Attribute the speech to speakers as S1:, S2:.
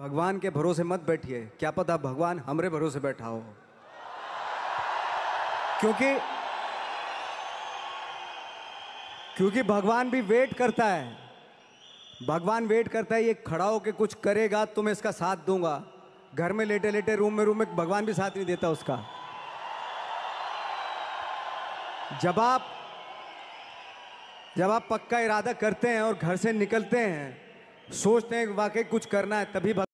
S1: भगवान के भरोसे मत बैठिए क्या पता भगवान हमरे भरोसे बैठा हो क्योंकि क्योंकि भगवान भी वेट करता है भगवान वेट करता है ये खड़ा होके कुछ करेगा तो मैं इसका साथ दूंगा घर में लेटे लेटे रूम में रूम में भगवान भी साथ नहीं देता उसका जब आप जब आप पक्का इरादा करते हैं और घर से निकलते हैं सोचते हैं वाकई कुछ करना है तभी